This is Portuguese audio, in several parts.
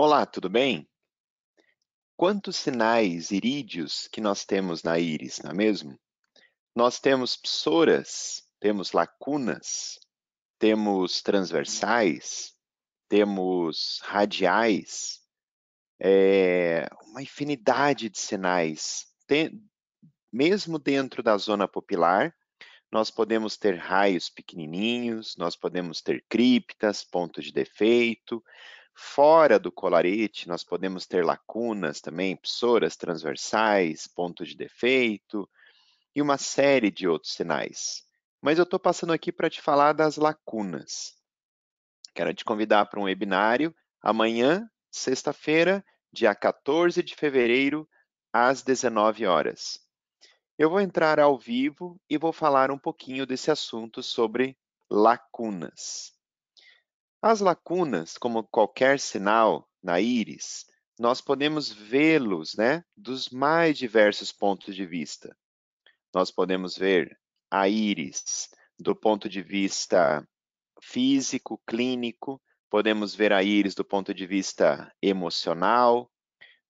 Olá, tudo bem? Quantos sinais irídeos que nós temos na íris, não é mesmo? Nós temos psoras, temos lacunas, temos transversais, temos radiais, é, uma infinidade de sinais. Tem, mesmo dentro da zona pupilar, nós podemos ter raios pequenininhos, nós podemos ter criptas, pontos de defeito, Fora do colarite, nós podemos ter lacunas também, psoras transversais, ponto de defeito e uma série de outros sinais. Mas eu estou passando aqui para te falar das lacunas. Quero te convidar para um webinário amanhã, sexta-feira, dia 14 de fevereiro, às 19 horas. Eu vou entrar ao vivo e vou falar um pouquinho desse assunto sobre lacunas. As lacunas, como qualquer sinal na íris, nós podemos vê-los né, dos mais diversos pontos de vista. Nós podemos ver a íris do ponto de vista físico, clínico, podemos ver a íris do ponto de vista emocional,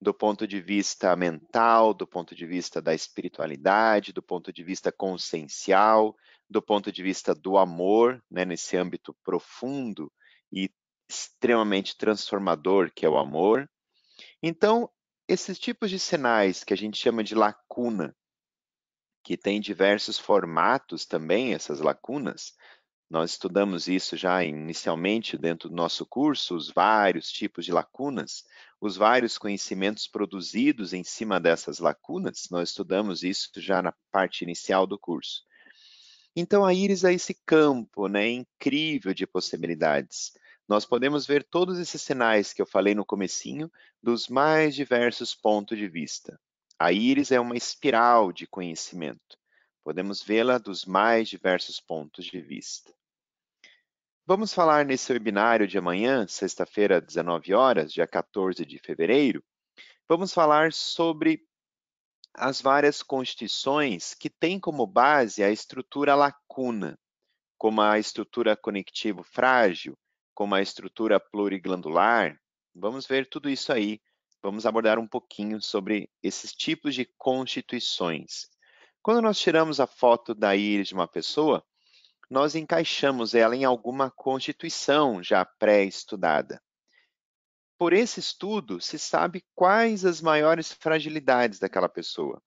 do ponto de vista mental, do ponto de vista da espiritualidade, do ponto de vista consciencial, do ponto de vista do amor, né, nesse âmbito profundo e extremamente transformador que é o amor. Então, esses tipos de sinais que a gente chama de lacuna, que tem diversos formatos também, essas lacunas, nós estudamos isso já inicialmente dentro do nosso curso, os vários tipos de lacunas, os vários conhecimentos produzidos em cima dessas lacunas, nós estudamos isso já na parte inicial do curso. Então, a Iris é esse campo né, incrível de possibilidades. Nós podemos ver todos esses sinais que eu falei no comecinho dos mais diversos pontos de vista. A Iris é uma espiral de conhecimento. Podemos vê-la dos mais diversos pontos de vista. Vamos falar nesse webinário de amanhã, sexta-feira, 19 horas, dia 14 de fevereiro. Vamos falar sobre as várias constituições que têm como base a estrutura lacuna, como a estrutura conectivo frágil, como a estrutura pluriglandular. Vamos ver tudo isso aí. Vamos abordar um pouquinho sobre esses tipos de constituições. Quando nós tiramos a foto da íris de uma pessoa, nós encaixamos ela em alguma constituição já pré-estudada. Por esse estudo, se sabe quais as maiores fragilidades daquela pessoa.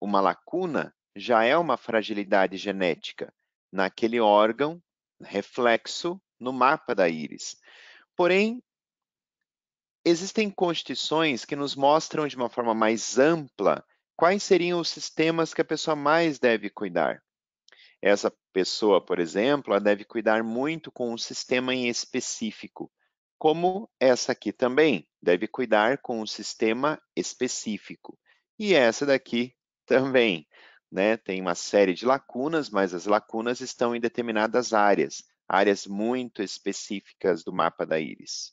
Uma lacuna já é uma fragilidade genética naquele órgão reflexo no mapa da íris. Porém, existem constituições que nos mostram de uma forma mais ampla quais seriam os sistemas que a pessoa mais deve cuidar. Essa pessoa, por exemplo, ela deve cuidar muito com um sistema em específico, como essa aqui também deve cuidar com um sistema específico. E essa daqui também, né? Tem uma série de lacunas, mas as lacunas estão em determinadas áreas, áreas muito específicas do mapa da íris.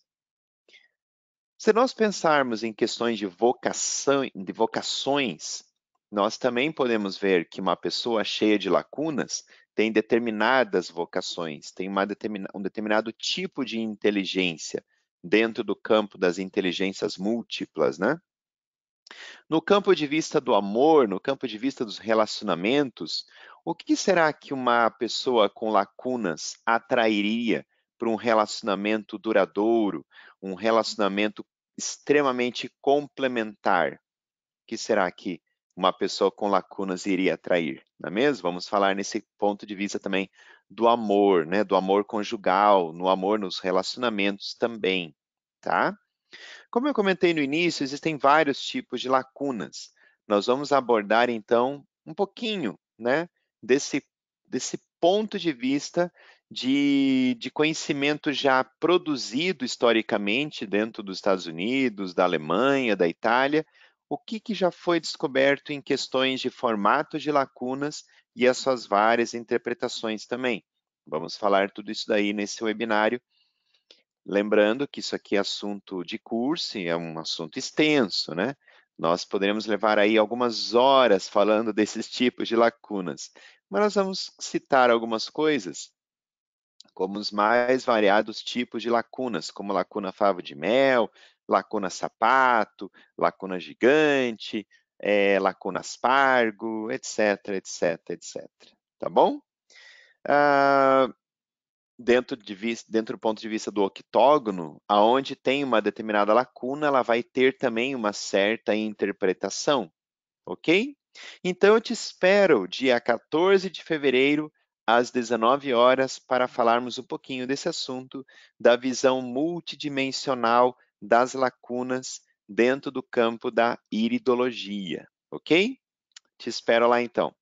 Se nós pensarmos em questões de, vocação, de vocações, nós também podemos ver que uma pessoa cheia de lacunas, tem determinadas vocações, tem determina, um determinado tipo de inteligência dentro do campo das inteligências múltiplas, né? No campo de vista do amor, no campo de vista dos relacionamentos, o que será que uma pessoa com lacunas atrairia para um relacionamento duradouro, um relacionamento extremamente complementar? O que será que uma pessoa com lacunas iria atrair, não é mesmo? Vamos falar nesse ponto de vista também do amor, né? Do amor conjugal, no amor nos relacionamentos também, tá? Como eu comentei no início, existem vários tipos de lacunas. Nós vamos abordar então um pouquinho, né, desse desse ponto de vista de, de conhecimento já produzido historicamente dentro dos Estados Unidos, da Alemanha, da Itália, o que, que já foi descoberto em questões de formato de lacunas e as suas várias interpretações também. Vamos falar tudo isso daí nesse webinário. Lembrando que isso aqui é assunto de curso e é um assunto extenso, né? Nós poderemos levar aí algumas horas falando desses tipos de lacunas, mas nós vamos citar algumas coisas, como os mais variados tipos de lacunas, como lacuna favo de mel, lacuna sapato, lacuna gigante, é, lacuna aspargo, etc, etc, etc. Tá bom? Ah, dentro, de vista, dentro do ponto de vista do octógono, aonde tem uma determinada lacuna, ela vai ter também uma certa interpretação, ok? Então eu te espero dia 14 de fevereiro às 19 horas para falarmos um pouquinho desse assunto da visão multidimensional das lacunas dentro do campo da iridologia, ok? Te espero lá então.